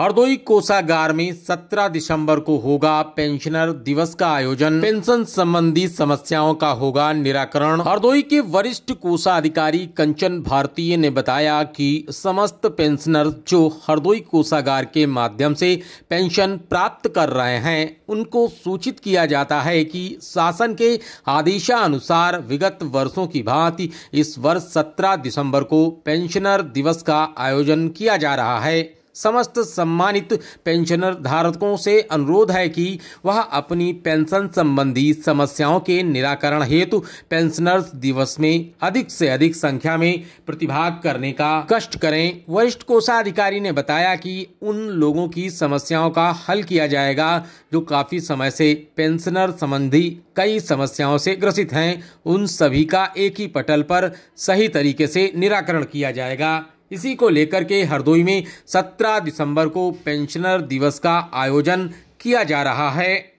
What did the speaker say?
हरदोई कोषागार में 17 दिसंबर को होगा पेंशनर दिवस का आयोजन पेंशन संबंधी समस्याओं का होगा निराकरण हरदोई के वरिष्ठ अधिकारी कंचन भारतीय ने बताया कि समस्त पेंशनर जो हरदोई कोषागार के माध्यम से पेंशन प्राप्त कर रहे हैं उनको सूचित किया जाता है कि शासन के आदेशानुसार विगत वर्षों की भांति इस वर्ष सत्रह दिसंबर को पेंशनर दिवस का आयोजन किया जा रहा है समस्त सम्मानित पेंशनर धारकों से अनुरोध है कि वह अपनी पेंशन संबंधी समस्याओं के निराकरण हेतु पेंशनर्स दिवस में अधिक से अधिक संख्या में प्रतिभाग करने का कष्ट करें वरिष्ठ कोषाधिकारी ने बताया कि उन लोगों की समस्याओं का हल किया जाएगा जो काफ़ी समय से पेंशनर संबंधी कई समस्याओं से ग्रसित हैं उन सभी का एक ही पटल पर सही तरीके से निराकरण किया जाएगा इसी को लेकर के हरदोई में 17 दिसंबर को पेंशनर दिवस का आयोजन किया जा रहा है